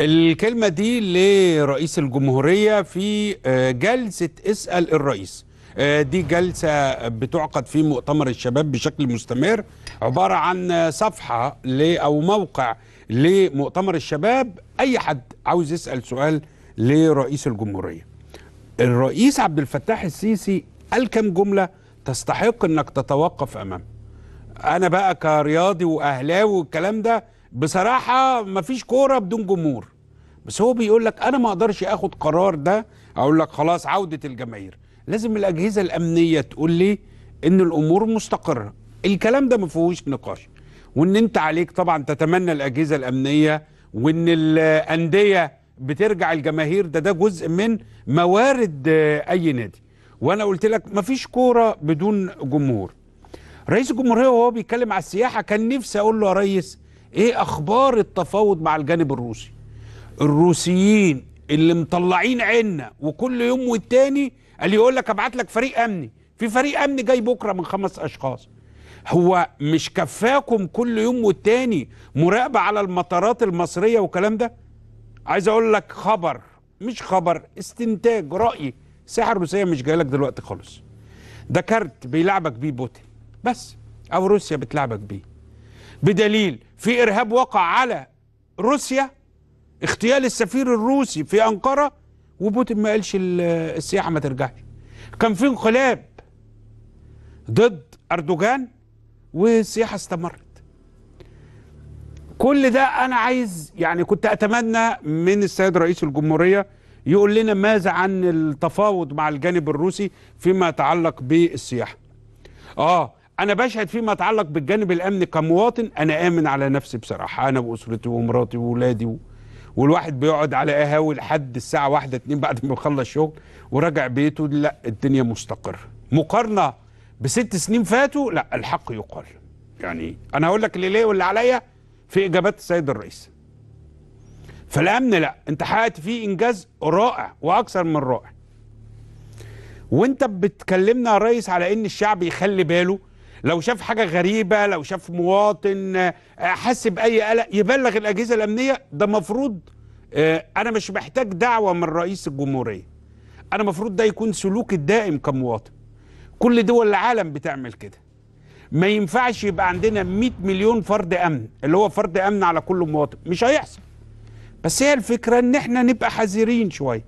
الكلمة دي لرئيس الجمهورية في آه، جلسة اسأل الرئيس آه، دي جلسة بتعقد في مؤتمر الشباب بشكل مستمر عبارة عن صفحة أو موقع لمؤتمر الشباب أي حد عاوز يسأل سؤال لرئيس الجمهورية الرئيس عبد الفتاح السيسي قال كم جملة تستحق أنك تتوقف أمام أنا بقى كرياضي وأهلاوي والكلام ده بصراحة مفيش كورة بدون جمهور بس هو بيقول لك انا ما اقدرش اخد قرار ده اقول لك خلاص عوده الجماهير لازم الاجهزه الامنيه تقول لي ان الامور مستقره الكلام ده ما فيهوش نقاش وان انت عليك طبعا تتمنى الاجهزه الامنيه وان الانديه بترجع الجماهير ده ده جزء من موارد آه، اي نادي وانا قلت لك مفيش كوره بدون جمهور رئيس الجمهوريه وهو بيتكلم على السياحه كان نفسي اقول له يا ريس ايه اخبار التفاوض مع الجانب الروسي الروسيين اللي مطلعين عنا وكل يوم والتاني قال يقول لك ابعت لك فريق امني في فريق امني جاي بكره من خمس اشخاص هو مش كفاكم كل يوم والتاني مراقبه على المطارات المصريه والكلام ده عايز اقول لك خبر مش خبر استنتاج رايي الساحه الروسيه مش جايه لك دلوقتي خالص ده كارت بيلعبك بيه بوتين بس او روسيا بتلعبك بيه بدليل في ارهاب وقع على روسيا اغتيال السفير الروسي في أنقرة وبوتين ما قالش السياحة ما ترجعش كان في انقلاب ضد أردوغان والسياحة استمرت كل ده أنا عايز يعني كنت أتمنى من السيد رئيس الجمهورية يقول لنا ماذا عن التفاوض مع الجانب الروسي فيما يتعلق بالسياحة آه أنا بشهد فيما يتعلق بالجانب الأمني كمواطن أنا آمن على نفسي بصراحة أنا وأسرتي ومراتي وولادي و... والواحد بيقعد على قهاوي لحد الساعه واحدة اتنين بعد ما يخلص شغل وراجع بيته لا الدنيا مستقره مقارنه بست سنين فاتوا لا الحق يقال يعني انا هقول لك اللي ليه واللي عليا في اجابات السيد الرئيس فالامن لا انت حققت فيه انجاز رائع واكثر من رائع وانت بتكلمنا يا ريس على ان الشعب يخلي باله لو شاف حاجة غريبة لو شاف مواطن آه، حس بأي قلق يبلغ الأجهزة الأمنية ده مفروض آه، أنا مش محتاج دعوة من رئيس الجمهورية أنا مفروض ده يكون سلوكي الدائم كمواطن كل دول العالم بتعمل كده ما ينفعش يبقى عندنا 100 مليون فرد أمن اللي هو فرد أمن على كل مواطن مش هيحصل بس هي الفكرة إن إحنا نبقى حذرين شوية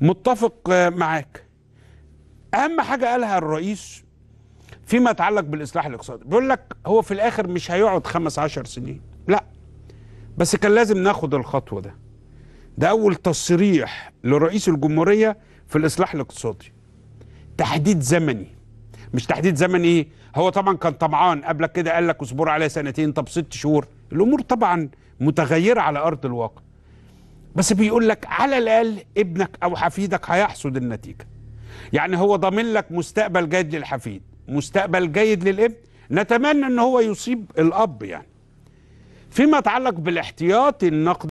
متفق آه، معاك أهم حاجة قالها الرئيس فيما يتعلق بالاصلاح الاقتصادي بيقول لك هو في الاخر مش هيقعد خمس عشر سنين لا بس كان لازم ناخد الخطوه ده ده اول تصريح لرئيس الجمهوريه في الاصلاح الاقتصادي تحديد زمني مش تحديد زمني ايه هو طبعا كان طمعان قبل كده قال لك اصبر عليها سنتين طب ست شهور الامور طبعا متغيره على ارض الواقع بس بيقول لك على الاقل ابنك او حفيدك هيحصد النتيجه يعني هو ضامن لك مستقبل جيد للحفيد مستقبل جيد للابن نتمنى ان هو يصيب الاب يعني فيما يتعلق بالاحتياط النقد